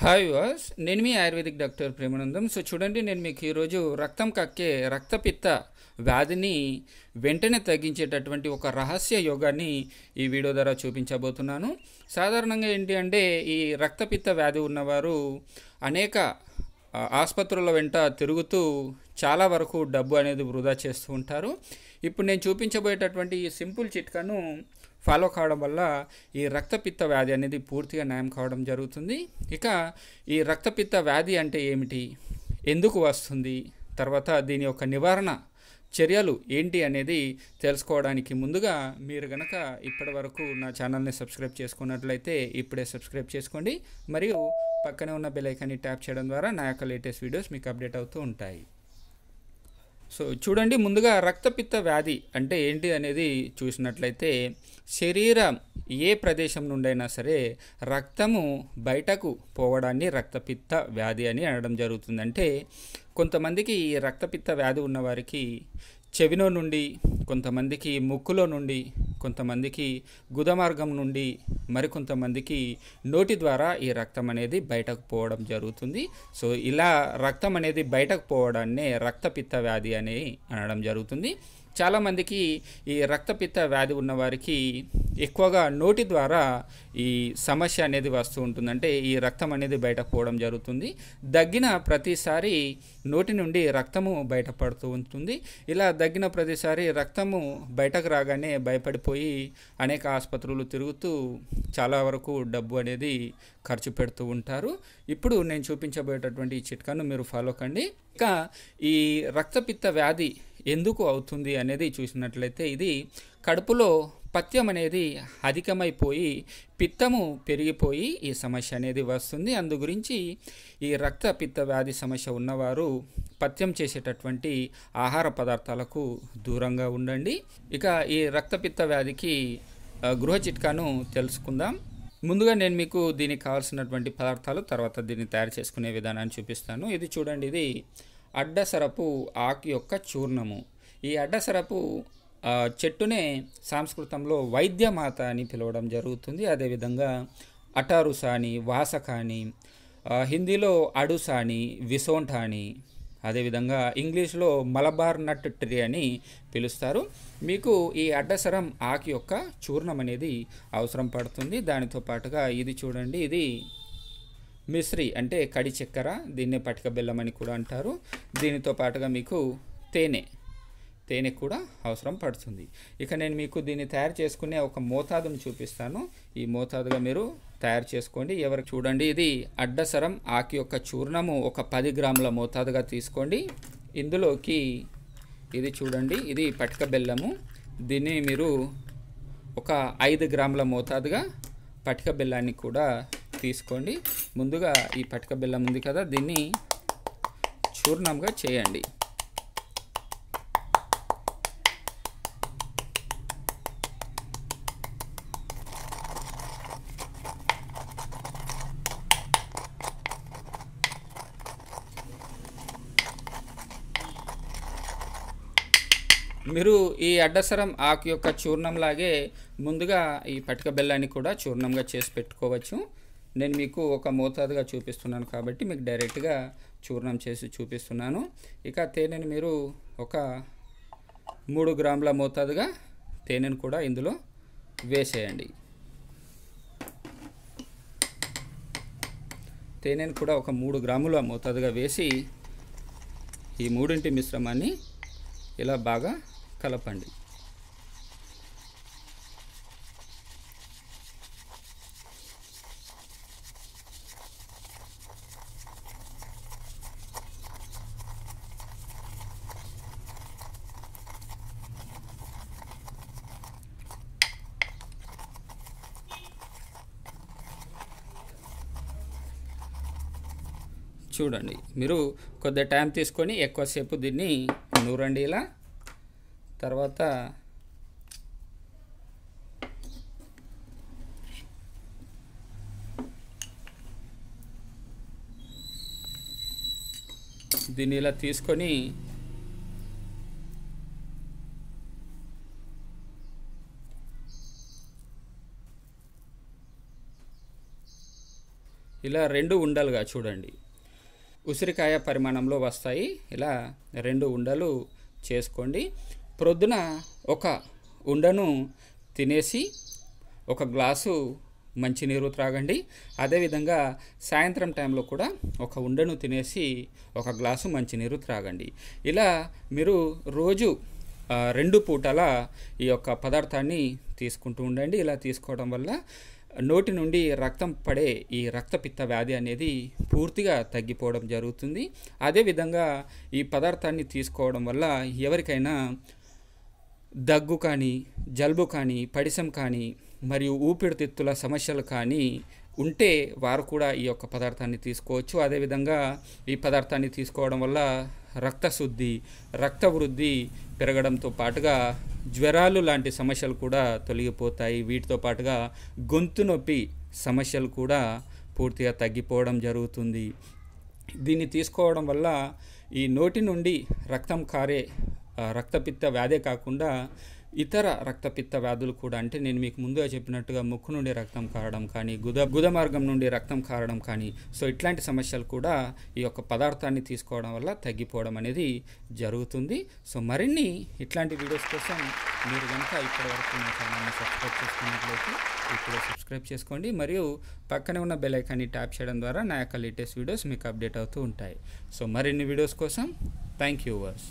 hi వాస్ నేను మీ ఆయుర్వేదిక్ డాక్టర్ ప్రేమానందం సో చూడండి నేను మీకు ఈరోజు రక్తం కక్కే రక్తపిత్త వ్యాధిని వెంటనే తగ్గించేటటువంటి ఒక రహస్య యోగాన్ని ఈ వీడియో ద్వారా చూపించబోతున్నాను సాధారణంగా ఏంటి అంటే ఈ రక్తపిత్త వ్యాధి ఉన్నవారు అనేక ఆసుపత్రుల వెంట తిరుగుతూ చాలా వరకు డబ్బు అనేది వృధా చేస్తూ ఉంటారు ఇప్పుడు నేను చూపించబోయేటటువంటి ఈ సింపుల్ చిట్కాను ఫాలో కావడం వల్ల ఈ రక్తపిత్త వ్యాధి అనేది పూర్తిగా నయం కావడం జరుగుతుంది ఇక ఈ రక్తపిత్త వ్యాధి అంటే ఏమిటి ఎందుకు వస్తుంది తర్వాత దీని యొక్క నివారణ చర్యలు ఏంటి అనేది తెలుసుకోవడానికి ముందుగా మీరు కనుక ఇప్పటి వరకు నా ఛానల్ని సబ్స్క్రైబ్ చేసుకున్నట్లయితే ఇప్పుడే సబ్స్క్రైబ్ చేసుకోండి మరియు పక్కనే ఉన్న బెలైకాన్ని ట్యాప్ చేయడం ద్వారా నా యొక్క లేటెస్ట్ వీడియోస్ మీకు అప్డేట్ అవుతూ ఉంటాయి సో చూడండి ముందుగా రక్తపిత్త వ్యాధి అంటే ఏంటి అనేది చూసినట్లయితే శరీరం ఏ ప్రదేశం నుండైనా సరే రక్తము బయటకు పోవడాన్ని రక్తపిత్త వ్యాధి అని అనడం జరుగుతుంది అంటే కొంతమందికి రక్తపిత్త వ్యాధి ఉన్నవారికి చెవిలో నుండి కొంతమందికి ముక్కులో నుండి కొంతమందికి గుదమార్గం మార్గం నుండి మరికొంతమందికి నోటి ద్వారా ఈ రక్తం అనేది బయటకు పోవడం జరుగుతుంది సో ఇలా రక్తం అనేది బయటకు పోవడాన్నే రక్తపిత్త వ్యాధి అని అనడం జరుగుతుంది చాలామందికి ఈ రక్తపిత్త వ్యాధి ఉన్నవారికి ఎక్కువగా నోటి ద్వారా ఈ సమస్య అనేది వస్తూ ఉంటుందంటే ఈ రక్తం అనేది బయటకు పోవడం జరుగుతుంది దగ్గిన ప్రతిసారి నోటి నుండి రక్తము బయటపడుతూ ఉంటుంది ఇలా దగ్గిన ప్రతిసారి రక్తము బయటకు రాగానే భయపడిపోయి అనేక ఆసుపత్రులు తిరుగుతూ చాలా వరకు డబ్బు అనేది ఖర్చు పెడుతూ ఉంటారు ఇప్పుడు నేను చూపించబోయేటటువంటి ఈ చిట్కాను మీరు ఫాలో కండి ఇంకా ఈ రక్తపిత్త వ్యాధి ఎందుకు అవుతుంది అనేది చూసినట్లయితే ఇది కడుపులో పథ్యం అనేది అధికమైపోయి పిత్తము పెరిగిపోయి ఈ సమస్య అనేది వస్తుంది అందు గురించి ఈ రక్త పిత్త వ్యాధి సమస్య ఉన్నవారు పథ్యం చేసేటటువంటి ఆహార పదార్థాలకు దూరంగా ఉండండి ఇక ఈ రక్త పిత్త వ్యాధికి గృహ చిట్కాను తెలుసుకుందాం ముందుగా నేను మీకు దీనికి కావాల్సినటువంటి పదార్థాలు తర్వాత దీన్ని తయారు చేసుకునే విధానాన్ని చూపిస్తాను ఇది చూడండి ఇది అడ్డసరపు ఆకు యొక్క చూర్ణము ఈ అడ్డసరపు చెట్టునే సంస్కృతంలో వైద్యమాత అని పిలవడం జరుగుతుంది అదేవిధంగా అటారుస అని వాసక అని హిందీలో అడుస అని విసోంఠ అని అదేవిధంగా ఇంగ్లీష్లో మలబార్ నట్ ట్రీ అని పిలుస్తారు మీకు ఈ అడ్డసరం ఆకు యొక్క చూర్ణం అనేది అవసరం పడుతుంది దానితో పాటుగా ఇది చూడండి ఇది మిశ్రీ అంటే కడి చక్కెర దీన్నే పటిక బెల్లం అని కూడా అంటారు దీనితో పాటుగా మీకు తేనె తేనె కూడా అవసరం పడుతుంది ఇక నేను మీకు దీన్ని తయారు చేసుకునే ఒక మోతాదును చూపిస్తాను ఈ మోతాదుగా మీరు తయారు చేసుకోండి ఎవరు చూడండి ఇది అడ్డసరం ఆకి యొక్క చూర్ణము ఒక పది గ్రాముల మోతాదుగా తీసుకోండి ఇందులోకి ఇది చూడండి ఇది పటిక బెల్లము దీన్ని మీరు ఒక ఐదు గ్రాముల మోతాదుగా పటిక బెల్లాన్ని కూడా తీసుకోండి ముందుగా ఈ పటిక బిల్లం ఉంది కదా దీన్ని చూర్ణంగా చేయండి మీరు ఈ అడ్డసరం ఆకు యొక్క చూర్ణంలాగే ముందుగా ఈ పటిక బెల్లాన్ని కూడా చూర్ణంగా చేసి పెట్టుకోవచ్చు నేను మీకు ఒక మోతాదుగా చూపిస్తున్నాను కాబట్టి మీకు డైరెక్ట్గా చూర్ణం చేసి చూపిస్తున్నాను ఇక తేనెని మీరు ఒక మూడు గ్రాముల మోతాదుగా తేనెను కూడా ఇందులో వేసేయండి తేనెను కూడా ఒక మూడు గ్రాముల మోతాదుగా వేసి ఈ మూడింటి మిశ్రమాన్ని ఇలా బాగా కలపండి చూడండి మీరు కొద్ది టైం తీసుకొని ఎక్కువసేపు దీన్ని నూరండి ఇలా తర్వాత దీన్ని ఇలా తీసుకొని ఇలా రెండు ఉండాలిగా చూడండి ఉసిరికాయ పరిమాణంలో వస్తాయి ఇలా రెండు ఉండలు చేసుకోండి ప్రొద్దున ఒక ఉండను తినేసి ఒక గ్లాసు మంచినీరు త్రాగండి అదేవిధంగా సాయంత్రం టైంలో కూడా ఒక ఉండను తినేసి ఒక గ్లాసు మంచినీరు త్రాగండి ఇలా మీరు రోజు రెండు పూటల ఈ యొక్క పదార్థాన్ని తీసుకుంటూ ఉండండి ఇలా తీసుకోవడం వల్ల నోటి నుండి రక్తం పడే ఈ రక్తపిత్త వ్యాధి అనేది పూర్తిగా తగ్గిపోవడం జరుగుతుంది అదేవిధంగా ఈ పదార్థాన్ని తీసుకోవడం వల్ల ఎవరికైనా దగ్గు కానీ జలుబు కానీ పడిసం కానీ మరియు ఊపిరితిత్తుల సమస్యలు కానీ ఉంటే వారు కూడా ఈ యొక్క పదార్థాన్ని తీసుకోవచ్చు అదేవిధంగా ఈ పదార్థాన్ని తీసుకోవడం వల్ల రక్తశుద్ధి రక్త వృద్ధి పెరగడంతో పాటుగా జ్వరాలు లాంటి సమస్యలు కూడా తొలగిపోతాయి వీటితో పాటుగా గొంతు నొప్పి సమస్యలు కూడా పూర్తిగా తగ్గిపోవడం జరుగుతుంది దీన్ని తీసుకోవడం వల్ల ఈ నోటి నుండి రక్తం కారే రక్తపిత్త వ్యాధే కాకుండా ఇతర రక్తపిత్త వ్యాధులు కూడా అంటే నేను మీకు ముందుగా చెప్పినట్టుగా ముక్కు నుండి రక్తం కారడం కానీ గుద గుద మార్గం నుండి రక్తం కారడం కానీ సో ఇట్లాంటి సమస్యలు కూడా ఈ యొక్క పదార్థాన్ని తీసుకోవడం వల్ల తగ్గిపోవడం అనేది జరుగుతుంది సో మరిన్ని ఇట్లాంటి వీడియోస్ కోసం మీరు కనుక ఇప్పటి వరకు మా ఛానల్ని సబ్స్క్రైబ్ చేసుకున్నట్లయితే ఇప్పుడు సబ్స్క్రైబ్ చేసుకోండి మరియు పక్కనే ఉన్న బెల్ ఐకాన్ని ట్యాప్ చేయడం ద్వారా నా యొక్క లేటెస్ట్ వీడియోస్ మీకు అప్డేట్ అవుతూ ఉంటాయి సో మరిన్ని వీడియోస్ కోసం థ్యాంక్ యూ వర్స్